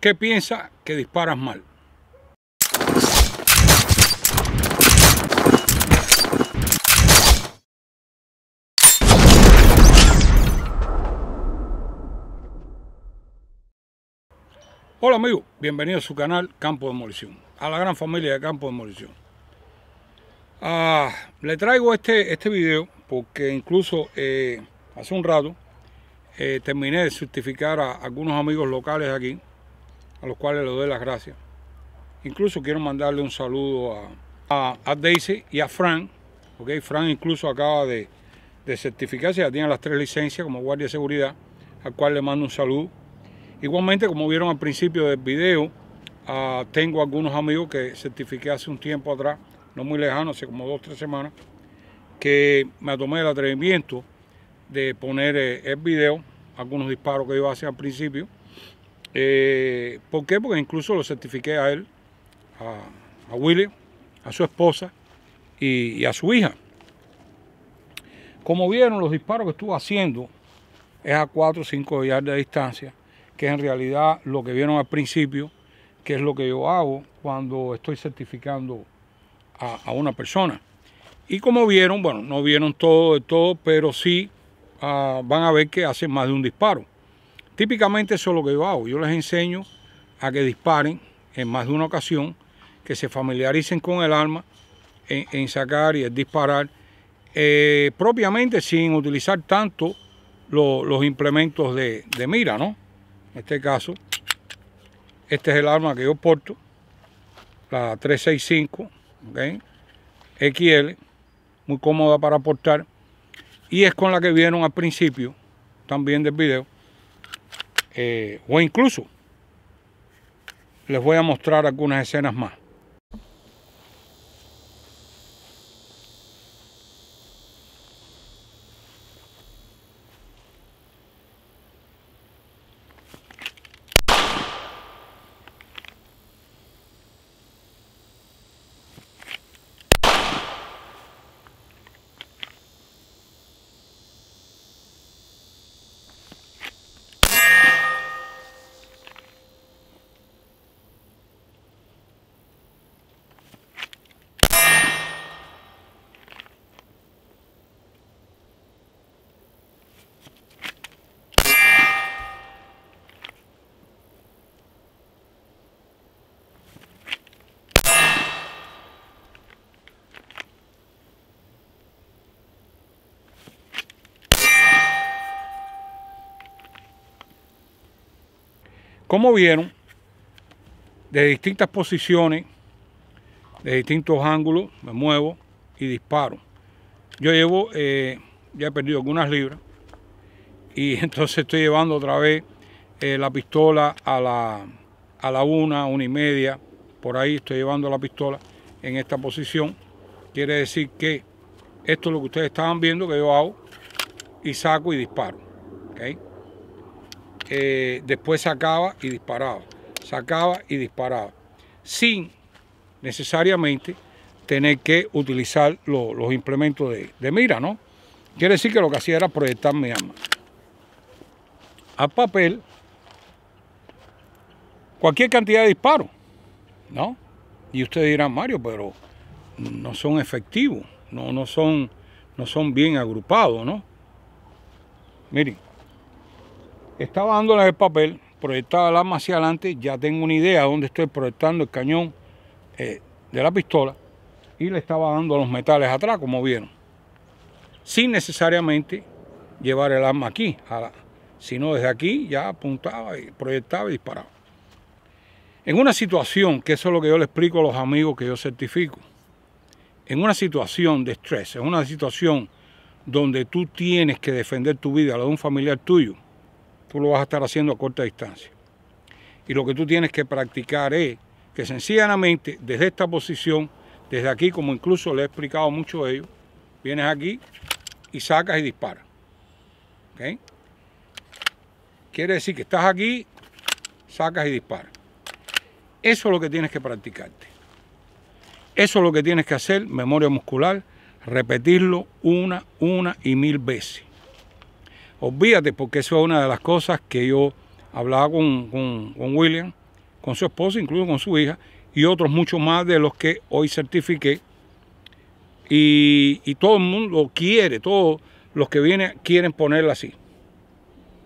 qué piensa que disparas mal? Hola amigos, bienvenidos a su canal Campo de Demolición, a la gran familia de Campo de Demolición. Ah, le traigo este, este video porque incluso eh, hace un rato eh, terminé de certificar a algunos amigos locales aquí a los cuales le doy las gracias. Incluso quiero mandarle un saludo a, a, Daisy y a Frank. Okay, Frank incluso acaba de, de certificarse, ya tiene las tres licencias como guardia de seguridad, al cual le mando un saludo. Igualmente, como vieron al principio del video, ah, tengo algunos amigos que certifiqué hace un tiempo atrás, no muy lejano, hace como dos o tres semanas, que me tomé el atrevimiento de poner eh, el video, algunos disparos que yo hacía al principio, eh, ¿Por qué? Porque incluso lo certifiqué a él, a, a William, a su esposa y, a su hija. Como vieron, los disparos que estuvo haciendo es a 4 o 5 días de distancia, que es en realidad lo que vieron al principio, que es lo que yo hago cuando estoy certificando a, una persona. Y como vieron, bueno, no vieron todo de todo, pero sí ah, van a ver que hacen más de un disparo. Típicamente eso es lo que yo hago. Yo les enseño a que disparen en más de una ocasión, que se familiaricen con el arma en, sacar y en disparar, eh, propiamente sin utilizar tanto los implementos de, mira, ¿no? En este caso, este es el arma que yo porto, la 365, ¿okay? XL, muy cómoda para portar, y es con la que vieron al principio también del video. Eh, o incluso les voy a mostrar algunas escenas más. Como vieron, de distintas posiciones, de distintos ángulos, me muevo y disparo. Yo llevo, eh, ya he perdido algunas libras, y entonces estoy llevando otra vez eh, la pistola a la, a la una, una y media, por ahí estoy llevando la pistola en esta posición. Quiere decir que esto es lo que ustedes estaban viendo que yo hago y saco y disparo. Eh, después sacaba y disparaba, sacaba y disparaba, sin necesariamente tener que utilizar los implementos de, mira, ¿no? Quiere decir que lo que hacía era proyectar mi arma. a papel, cualquier cantidad de disparos, ¿no? Y ustedes dirán, Mario, pero no son efectivos, no, no, son, no son bien agrupados, ¿no? Miren, estaba dándole el papel, proyectaba el arma hacia adelante, ya tengo una idea de dónde estoy proyectando el cañón eh, de la pistola y le estaba dando los metales atrás, como vieron, sin necesariamente llevar el arma aquí, sino desde aquí ya apuntaba y proyectaba y disparaba. En una situación, que eso es lo que yo le explico a los amigos que yo certifico, en una situación de estrés, en una situación donde tú tienes que defender tu vida, la de un familiar tuyo, tú lo vas a estar haciendo a corta distancia. Y lo que tú tienes que practicar es que sencillamente desde esta posición, desde aquí, como incluso le he explicado mucho a ellos, vienes aquí y sacas y disparas. ¿Okay? Quiere decir que estás aquí, sacas y disparas. Eso es lo que tienes que practicarte. Eso es lo que tienes que hacer, memoria muscular, repetirlo una, una y mil veces. Olvídate, porque eso es una de las cosas que yo hablaba con, William, con su esposa, incluso con su hija, y otros muchos más de los que hoy certifiqué. Y, todo el mundo quiere, todos los que vienen quieren ponerla así.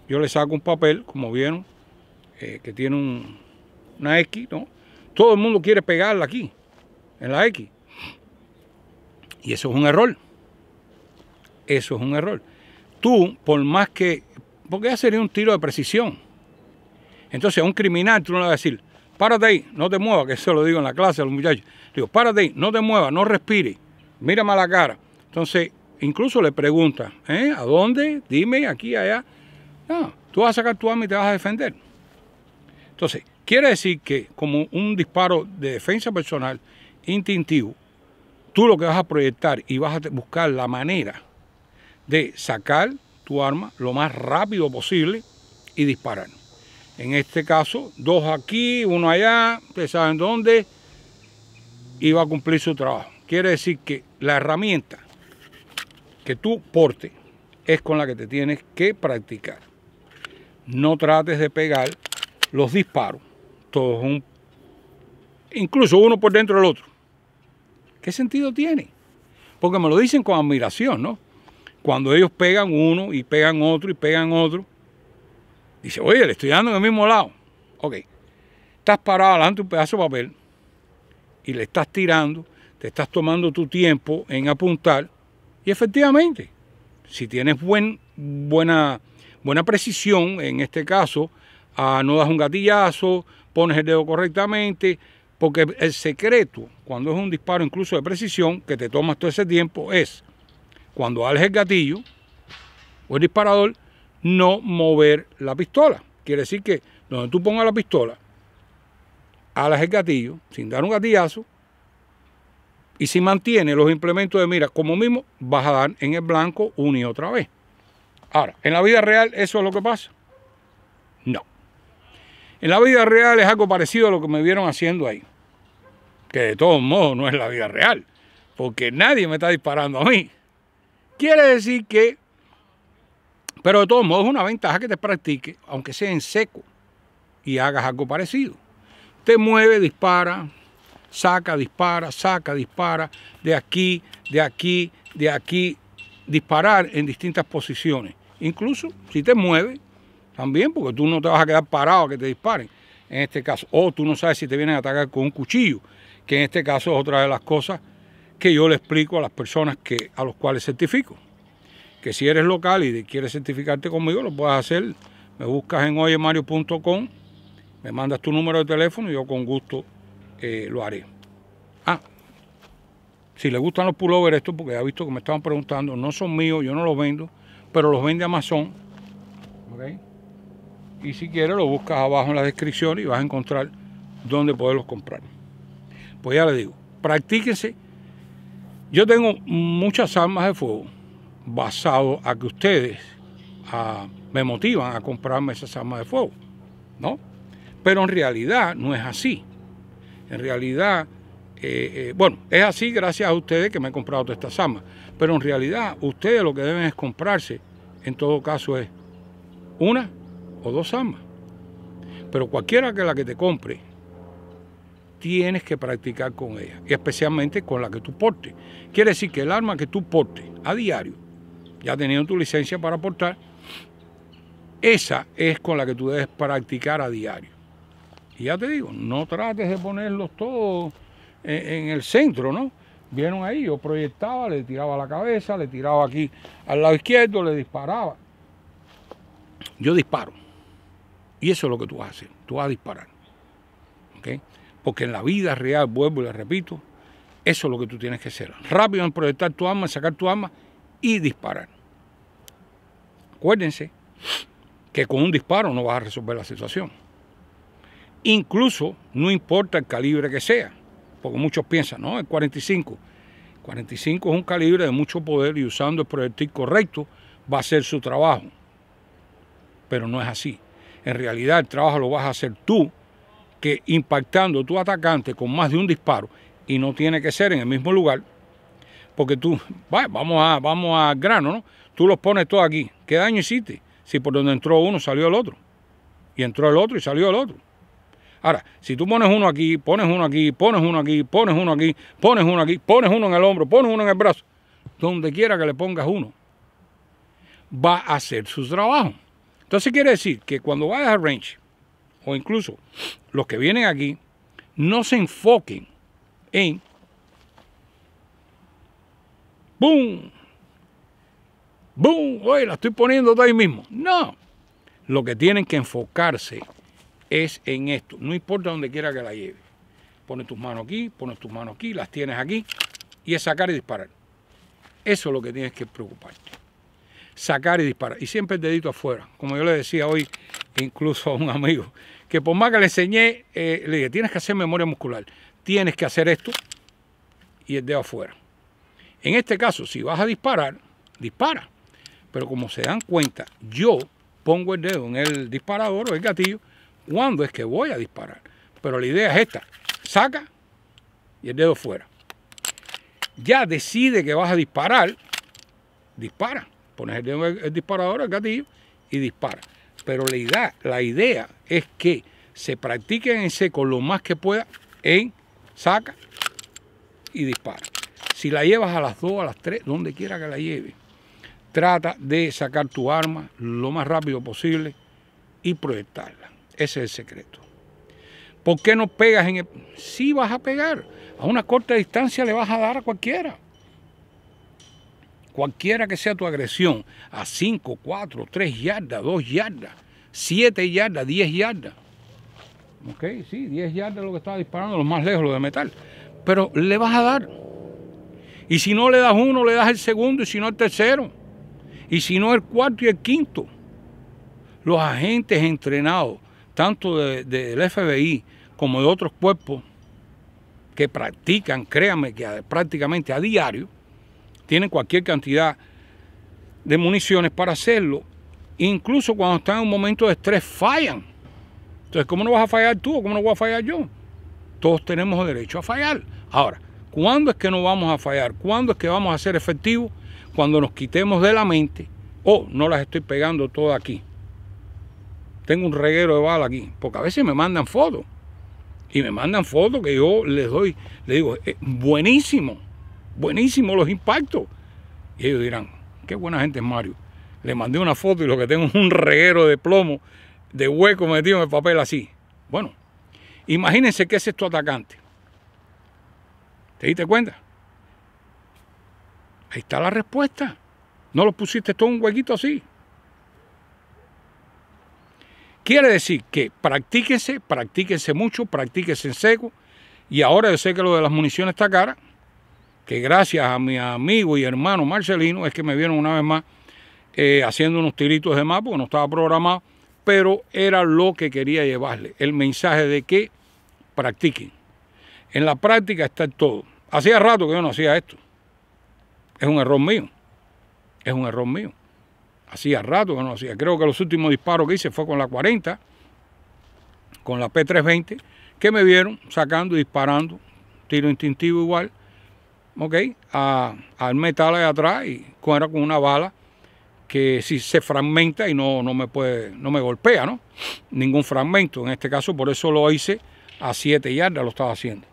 Yo le saco un papel, como vieron, eh, que tiene una X, ¿no? Todo el mundo quiere pegarla aquí, en la X. Y eso es un error. Eso es un error tú, por más que... Porque ya sería un tiro de precisión. Entonces a un criminal tú no le vas a decir, párate ahí, no te muevas, que eso lo digo en la clase a los muchachos. Digo, párate ahí, no te muevas, no respires, mírame a la cara. Entonces, incluso le pregunta, ¿eh? ¿A dónde? Dime, aquí, allá. No, tú vas a sacar tu arma y te vas a defender. Entonces, quiere decir que como un disparo de defensa personal instintivo, tú lo que vas a proyectar y vas a buscar la manera de sacar tu arma lo más rápido posible y disparar. En este caso, dos aquí, uno allá, ustedes saben dónde, y va a cumplir su trabajo. Quiere decir que la herramienta que tú portes es con la que te tienes que practicar. No trates de pegar los disparos, todos un, incluso uno por dentro del otro. ¿Qué sentido tiene? Porque me lo dicen con admiración, ¿no? Cuando ellos pegan uno y pegan otro y pegan otro, dice, oye, le estoy dando en el mismo lado. Ok, estás parado delante un pedazo de papel y le estás tirando, te estás tomando tu tiempo en apuntar y efectivamente, si tienes buen, buena, buena precisión, en este caso, ah, no das un gatillazo, pones el dedo correctamente, porque el secreto, cuando es un disparo incluso de precisión, que te tomas todo ese tiempo, es cuando ales el gatillo o el disparador, no mover la pistola. Quiere decir que donde tú pongas la pistola, alas el gatillo, sin dar un gatillazo, y si mantiene los implementos de mira como mismo, vas a dar en el blanco una y otra vez. Ahora, ¿en la vida real eso es lo que pasa? No. En la vida real es algo parecido a lo que me vieron haciendo ahí. Que de todos modos no es la vida real. Porque nadie me está disparando a mí. Quiere decir que, pero de todos modos es una ventaja que te practique, aunque sea en seco, y hagas algo parecido. Te mueve, dispara, saca, dispara, saca, dispara, de aquí, de aquí, de aquí, disparar en distintas posiciones. Incluso si te mueve, también, porque tú no te vas a quedar parado a que te disparen, en este caso. O tú no sabes si te vienen a atacar con un cuchillo, que en este caso es otra de las cosas que yo le explico a las personas que, a los cuales certifico. Que si eres local y quieres certificarte conmigo, lo puedes hacer. Me buscas en oyemario.com, me mandas tu número de teléfono y yo con gusto eh, lo haré. Ah, si le gustan los pullovers estos, porque ya he visto que me estaban preguntando, no son míos, yo no los vendo, pero los vende Amazon. ¿okay? Y si quieres, lo buscas abajo en la descripción y vas a encontrar dónde poderlos comprar. Pues ya le digo, practíquense yo tengo muchas armas de fuego basado a que ustedes me motivan a comprarme esas armas de fuego, ¿no? Pero en realidad no es así. En realidad, eh, eh, bueno, es así gracias a ustedes que me he comprado todas estas armas. Pero en realidad, ustedes lo que deben es comprarse, en todo caso, es una o dos armas. Pero cualquiera que la que te compre tienes que practicar con ella, especialmente con la que tú portes. Quiere decir que el arma que tú portes a diario, ya teniendo tu licencia para portar, esa es con la que tú debes practicar a diario. Y ya te digo, no trates de ponerlos todos en, el centro, ¿no? Vieron ahí, yo proyectaba, le tiraba la cabeza, le tiraba aquí al lado izquierdo, le disparaba. Yo disparo. Y eso es lo que tú vas a hacer. Tú vas a disparar. ¿Ok? Porque en la vida real, vuelvo y le repito, eso es lo que tú tienes que hacer. Rápido en proyectar tu arma, sacar tu arma y disparar. Acuérdense que con un disparo no vas a resolver la situación. Incluso no importa el calibre que sea, porque muchos piensan, no, el 45. 45 es un calibre de mucho poder y usando el proyectil correcto va a ser su trabajo. Pero no es así. En realidad el trabajo lo vas a hacer tú que impactando tu atacante con más de un disparo, y no tiene que ser en el mismo lugar, porque tú, vamos a vamos a grano, ¿no? Tú los pones todos aquí. ¿Qué daño hiciste? Si por donde entró uno salió el otro. Y entró el otro y salió el otro. Ahora, si tú pones uno aquí, pones uno aquí, pones uno aquí, pones uno aquí, pones uno aquí, pones uno en el hombro, pones uno en el brazo, donde quiera que le pongas uno, va a hacer su trabajo. Entonces quiere decir que cuando vayas al range o incluso los que vienen aquí, no se enfoquen en boom boom Oye, la estoy poniendo ahí mismo. No. Lo que tienen que enfocarse es en esto. No importa donde quiera que la lleve. pone tus manos aquí, pones tus manos aquí, las tienes aquí y es sacar y disparar. Eso es lo que tienes que preocuparte. Sacar y disparar. Y siempre el dedito afuera. Como yo le decía hoy incluso a un amigo, que por más que le enseñé, eh, le dije, tienes que hacer memoria muscular, tienes que hacer esto y el dedo afuera. En este caso, si vas a disparar, dispara. Pero como se dan cuenta, yo pongo el dedo en el disparador o el gatillo cuando es que voy a disparar. Pero la idea es esta, saca y el dedo afuera. Ya decide que vas a disparar, dispara. Pones el dedo en el disparador, el gatillo y dispara. Pero la idea, la idea es que se practique en seco lo más que pueda en saca y dispara. Si la llevas a las 2, a las 3, donde quiera que la lleves, trata de sacar tu arma lo más rápido posible y proyectarla. Ese es el secreto. ¿Por qué no pegas en el.? Sí, vas a pegar. A una corta distancia le vas a dar a cualquiera. Cualquiera que sea tu agresión, a 5, 4, 3 yardas, 2 yardas, 7 yardas, 10 yardas. Ok, sí, 10 yardas lo que estaba disparando, lo más lejos, lo de metal. Pero le vas a dar. Y si no le das uno, le das el segundo, y si no el tercero, y si no el cuarto y el quinto. Los agentes entrenados, tanto del FBI como de otros cuerpos que practican, créame que prácticamente a diario, tienen cualquier cantidad de municiones para hacerlo. Incluso cuando están en un momento de estrés, fallan. Entonces, ¿cómo no vas a fallar tú cómo no voy a fallar yo? Todos tenemos derecho a fallar. Ahora, ¿cuándo es que no vamos a fallar? ¿Cuándo es que vamos a ser efectivos? Cuando nos quitemos de la mente, oh, no las estoy pegando todas aquí. Tengo un reguero de bala aquí, porque a veces me mandan fotos. Y me mandan fotos que yo les doy, les digo, eh, buenísimo, buenísimo los impactos. Y ellos dirán, qué buena gente es Mario. Le mandé una foto y lo que tengo es un reguero de plomo, de hueco metido en el papel así. Bueno, imagínense qué es esto atacante. ¿Te diste cuenta? Ahí está la respuesta. No lo pusiste todo un huequito así. Quiere decir que practíquense, practíquense mucho, practíquense en seco. Y ahora yo sé que lo de las municiones está cara, que gracias a mi amigo y hermano Marcelino es que me vieron una vez más eh, haciendo unos tiritos de más porque no estaba programado, pero era lo que quería llevarle, el mensaje de que practiquen. En la práctica está todo. Hacía rato que yo no hacía esto. Es un error mío. Es un error mío. Hacía rato que no hacía. Creo que los últimos disparos que hice fue con la 40, con la P320, que me vieron sacando, y disparando, tiro instintivo igual ¿ok? A, al metal de atrás y era con una bala que si se fragmenta y no, no, me puede, no me golpea, ¿no? Ningún fragmento. En este caso, por eso lo hice a 7 yardas, lo estaba haciendo.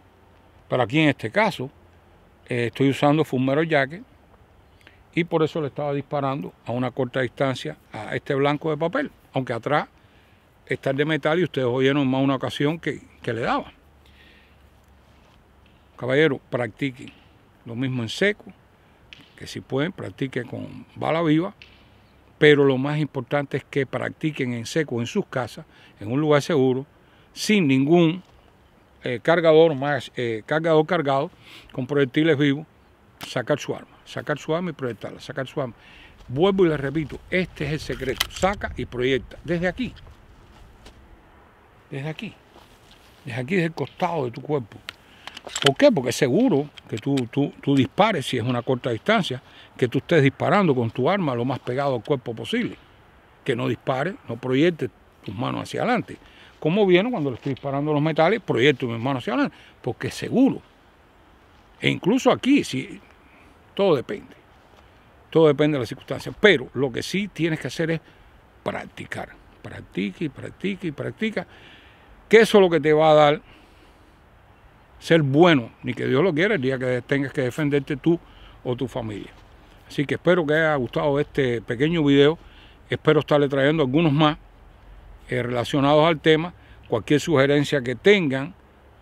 Pero aquí en este caso, eh, estoy usando fumero jacket y por eso le estaba disparando a una corta distancia a este blanco de papel, aunque atrás está el de metal y ustedes oyeron más una ocasión que, que le daba. Caballero, practiquen lo mismo en seco, que si pueden practiquen con bala viva, pero lo más importante es que practiquen en seco en sus casas, en un lugar seguro, sin ningún eh, cargador más eh, cargador cargado con proyectiles vivos, sacar su arma, sacar su arma y proyectarla, sacar su arma. Vuelvo y les repito, este es el secreto, saca y proyecta desde aquí, desde aquí, desde aquí, desde el costado de tu cuerpo. ¿Por qué? Porque es seguro que tú, tú, dispares, si es una corta distancia, que tú estés disparando con tu arma lo más pegado al cuerpo posible. Que no dispare, no proyecte tus manos hacia adelante. Como viene cuando le estoy disparando los metales, proyecto mis manos hacia adelante, porque es seguro. E incluso aquí, si, todo depende. Todo depende de las circunstancias. Pero lo que sí tienes que hacer es practicar. Practica y practica y practica. Que eso es lo que te va a dar ser bueno, ni que Dios lo quiera, el día que tengas que defenderte tú o tu familia. Así que espero que haya gustado este pequeño video. Espero estarle trayendo algunos más eh, relacionados al tema. Cualquier sugerencia que tengan,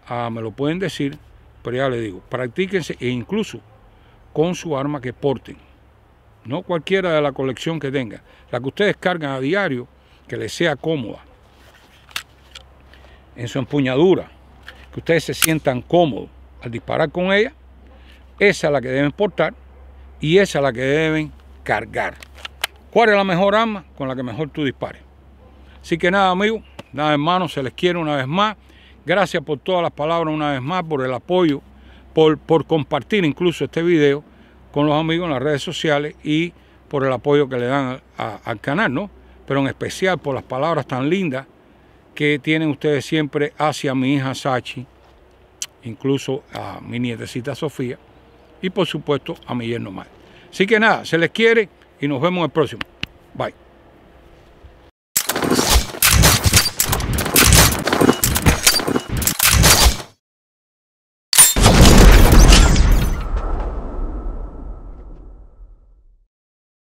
ah, me lo pueden decir. Pero ya les digo, practíquense e incluso con su arma que porten. No cualquiera de la colección que tengan. La que ustedes cargan a diario, que les sea cómoda. En su empuñadura que ustedes se sientan cómodos al disparar con ella, esa es la que deben portar y esa es la que deben cargar. ¿Cuál es la mejor arma? Con la que mejor tú dispares. Así que nada, amigos, nada, hermanos, se les quiere una vez más. Gracias por todas las palabras una vez más, por el apoyo, por, por compartir incluso este video con los amigos en las redes sociales y por el apoyo que le dan al canal, ¿no? Pero en especial por las palabras tan lindas que tienen ustedes siempre hacia mi hija Sachi, incluso a mi nietecita Sofía y por supuesto a mi yerno Mar. Así que nada, se les quiere y nos vemos el próximo. Bye.